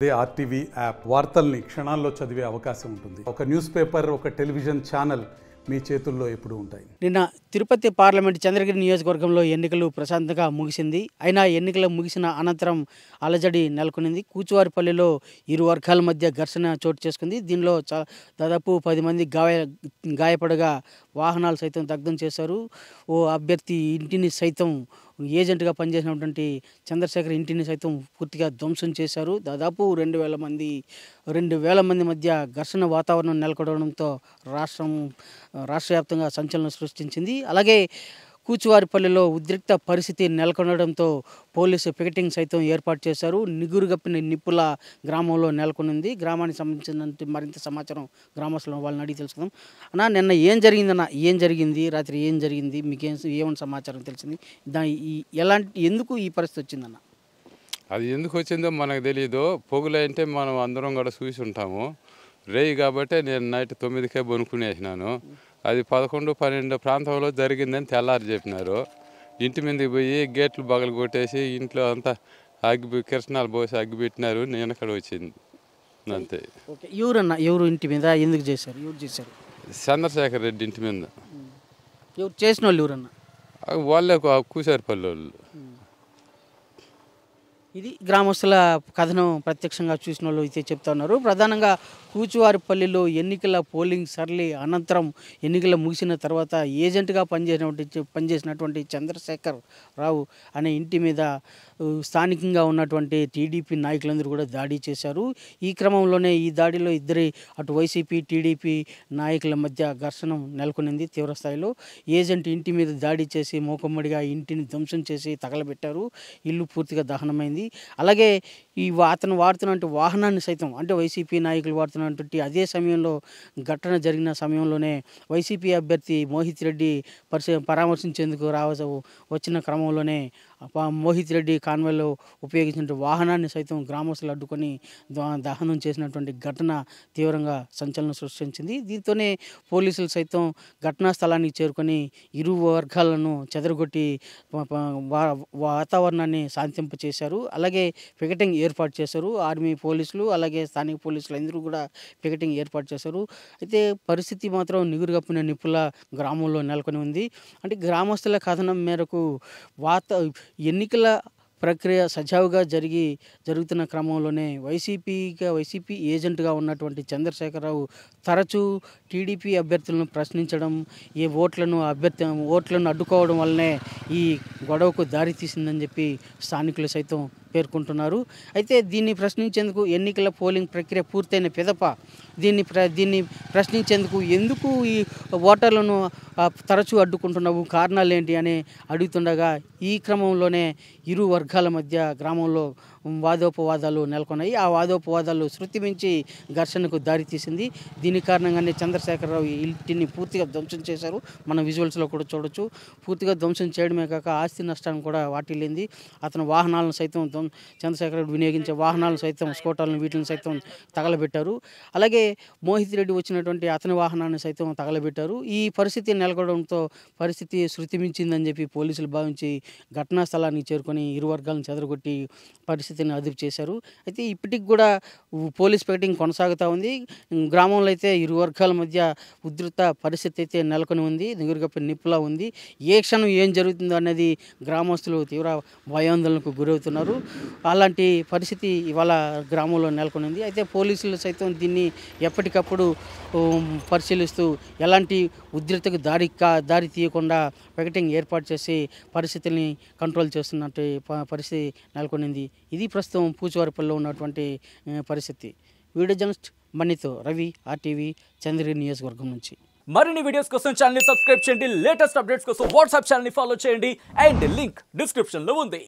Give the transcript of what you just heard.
అదే RTV app వార్తల్ని క్షణాల్లో చదివే అవకాశం ఉంటుంది ఒక న్యూస్ పేపర్ ఒక టెలివిజన్ ఛానల్ మీ చేతుల్లో ఎప్పుడు ఉంటాయి నిన్న తిరుపతి పార్లమెంట్ చంద్రగిరి నియోజకవర్గంలో ఎన్నికలు ప్రశాంతంగా ముగిసింది అయినా ఎన్నికలు ముగిసిన అనంతరం అలజడి నెలకొనింది కూచువారిపల్లిలో ఇరు వర్గాల మధ్య ఘర్షణ చోటు చేసుకుంది దీనిలో దాదాపు పది మంది గాయ గాయపడగా వాహనాలు సైతం దగ్ధం చేశారు ఓ అభ్యర్థి ఇంటిని సైతం ఏజెంట్గా పనిచేసినటువంటి చంద్రశేఖర్ ఇంటిని సైతం పూర్తిగా ధ్వంసం చేశారు దాదాపు రెండు వేల మంది రెండు వేల మంది మధ్య ఘర్షణ వాతావరణం నెలకొడడంతో రాష్ట్రం రాష్ట్ర వ్యాప్తంగా సంచలనం సృష్టించింది అలాగే కూచువారిపల్లిలో ఉద్రిక్త పరిస్థితి నెలకొనడంతో పోలీసు పికెటింగ్ సైతం ఏర్పాటు చేశారు నిగురుగప్పిన నిప్పుల గ్రామంలో నెలకొనింది గ్రామానికి సంబంధించిన మరింత సమాచారం గ్రామస్తులు వాళ్ళని అడిగి తెలుసుకుందాం అన్న నిన్న ఏం జరిగిందన్న ఏం జరిగింది రాత్రి ఏం జరిగింది మీకేం ఏమైనా సమాచారం తెలిసింది దాని ఎలాంటి ఎందుకు ఈ పరిస్థితి వచ్చిందన్న అది ఎందుకు వచ్చిందో మనకు తెలియదు పొగులు అంటే మనం అందరం కూడా చూసి ఉంటాము రేయి కాబట్టి నేను నైట్ తొమ్మిదికే బొనుకునేసినాను అది పదకొండు పన్నెండు ప్రాంతంలో జరిగిందని తెల్లారు చెప్పినారు ఇంటి మీదకి పోయి గేట్లు బగలు కొట్టేసి ఇంట్లో అంతా అగ్గి కిరసనాలు పోసి అగ్గి పెట్టినారు నేను అక్కడ వచ్చింది అంతే ఎవరన్న ఎవరు ఇంటి మీద ఎందుకు చేశారు ఎవరు చేశారు చంద్రశేఖర్ రెడ్డి ఇంటి మీద ఎవరు చేసిన వాళ్ళు ఎవరన్నా వాళ్ళే కూసారు వాళ్ళు ఇది గ్రామస్తుల కథను ప్రత్యక్షంగా చూసిన వాళ్ళు అయితే చెప్తా ఉన్నారు ప్రధానంగా కూచువారిపల్లిలో ఎన్నికల పోలింగ్ సర్లీ అనంతరం ఎన్నికలు ముగిసిన తర్వాత ఏజెంట్గా పనిచేసినటువంటి పనిచేసినటువంటి చంద్రశేఖర్ రావు అనే ఇంటి మీద స్థానికంగా ఉన్నటువంటి టీడీపీ నాయకులందరూ కూడా దాడి చేశారు ఈ క్రమంలోనే ఈ దాడిలో ఇద్దరి అటు వైసీపీ టీడీపీ నాయకుల మధ్య ఘర్షణ నెలకొనింది తీవ్రస్థాయిలో ఏజెంట్ ఇంటి మీద దాడి చేసి మోకమ్మడిగా ఇంటిని ధ్వంసం చేసి తగలబెట్టారు ఇల్లు పూర్తిగా దహనమైంది అలాగే ఈ అతను వాడుతున్న వాహనాన్ని సైతం అంటే వైసీపీ నాయకులు వాడుతున్న జరుగుతున్నటువంటి అదే సమయంలో ఘటన జరిగిన సమయంలోనే వైసీపీ అభ్యర్థి మోహిత్ రెడ్డి పరిశ పరామర్శించేందుకు రావచ్చు వచ్చిన క్రమంలోనే మోహిత్ రెడ్డి కాన్వాయ్లో ఉపయోగించిన వాహనాన్ని సైతం గ్రామస్తులు అడ్డుకొని దహనం చేసినటువంటి ఘటన తీవ్రంగా సంచలనం సృష్టించింది దీంతోనే పోలీసులు సైతం ఘటనా స్థలానికి చేరుకొని ఇరు వర్గాలను చెదరగొట్టి వాతావరణాన్ని శాంతింప చేశారు అలాగే పికెటింగ్ ఏర్పాటు చేశారు ఆర్మీ పోలీసులు అలాగే స్థానిక పోలీసులు అందరూ కూడా పికెటింగ్ ఏర్పాటు చేశారు అయితే పరిస్థితి మాత్రం నిగురుగప్పిన నిప్పుల గ్రామంలో నెలకొని ఉంది అంటే గ్రామస్తుల కథనం మేరకు వాత ఎన్నికల ప్రక్రియ సజావుగా జరిగి జరుగుతున్న క్రమంలోనే వైసీపీగా వైసీపీ ఏజెంట్గా ఉన్నటువంటి చంద్రశేఖరరావు తరచూ టీడీపీ అభ్యర్థులను ప్రశ్నించడం ఈ ఓట్లను అభ్యర్థి ఓట్లను అడ్డుకోవడం వల్లనే ఈ గొడవకు దారితీసిందని చెప్పి స్థానికులు సైతం పేర్కొంటున్నారు అయితే దీన్ని ప్రశ్నించేందుకు ఎన్నికల పోలింగ్ ప్రక్రియ పూర్తయిన పిదప దీన్ని ప్ర దీన్ని ప్రశ్నించేందుకు ఎందుకు ఈ ఓటర్లను తరచూ అడ్డుకుంటున్నావు కారణాలు ఏంటి అని అడుగుతుండగా ఈ క్రమంలోనే ఇరు వర్గాల మధ్య గ్రామంలో వాదోపవాదాలు నెలకొన్నాయి ఆ వాదోపవాదాలు శృతి మించి ఘర్షణకు దారితీసింది దీని కారణంగానే చంద్రశేఖరరావు ఇంటిని పూర్తిగా ధ్వంసం చేశారు మనం విజువల్స్లో కూడా చూడొచ్చు పూర్తిగా ధ్వంసం చేయడమే కాక ఆస్తి నష్టాన్ని కూడా వాటిల్లింది అతను వాహనాలను సైతం చంద్రశేఖరరావు వినియోగించే వాహనాలను సైతం స్కోటాలను వీటిని సైతం తగలబెట్టారు అలాగే మోహిత్ రెడ్డి వచ్చినటువంటి అతని వాహనాన్ని సైతం తగలబెట్టారు ఈ పరిస్థితి నెలకొనడంతో పరిస్థితి శృతిమించిందని చెప్పి పోలీసులు భావించి ఘటనా స్థలానికి చేరుకొని ఇరు వర్గాలను చెదరగొట్టి పరిస్థితిని అదుపు చేశారు అయితే ఇప్పటికి కూడా పోలీస్ పెట్టింగ్ కొనసాగుతూ ఉంది గ్రామంలో అయితే ఇరు వర్గాల మధ్య ఉధృత పరిస్థితి అయితే నెలకొని ఉంది దగ్గరగా నిప్పులా ఉంది ఏ క్షణం ఏం జరుగుతుందో అనేది గ్రామస్తులు తీవ్ర భయాందోళనకు గురవుతున్నారు అలాంటి పరిస్థితి ఇవాళ గ్రామంలో నెలకొని ఉంది అయితే పోలీసులు సైతం దీన్ని ఎప్పటికప్పుడు పరిశీలిస్తూ ఎలాంటి ఉధృతకు దారి దారి దారి తీయకుండా పికెటింగ్ ఏర్పాటు చేసి పరిస్థితుల్ని కంట్రోల్ చేస్తున్నట్టు పరిస్థితి నెలకొనింది ఇది ప్రస్తుతం పూచివారిపల్లిలో ఉన్నటువంటి పరిస్థితి వీడియో జర్నలిస్ట్ మణితో రవి ఆర్టీవీ చంద్రి నియోజకవర్గం నుంచి మరిన్ని వీడియోస్ కోసం ఛానల్ సబ్స్క్రైబ్ చేయండి లేటెస్ట్ అప్డేట్స్ కోసం వాట్సాప్ ఛానల్ని ఫాలో చేయండి అండ్ లింక్ డిస్క్రిప్షన్లో ఉంది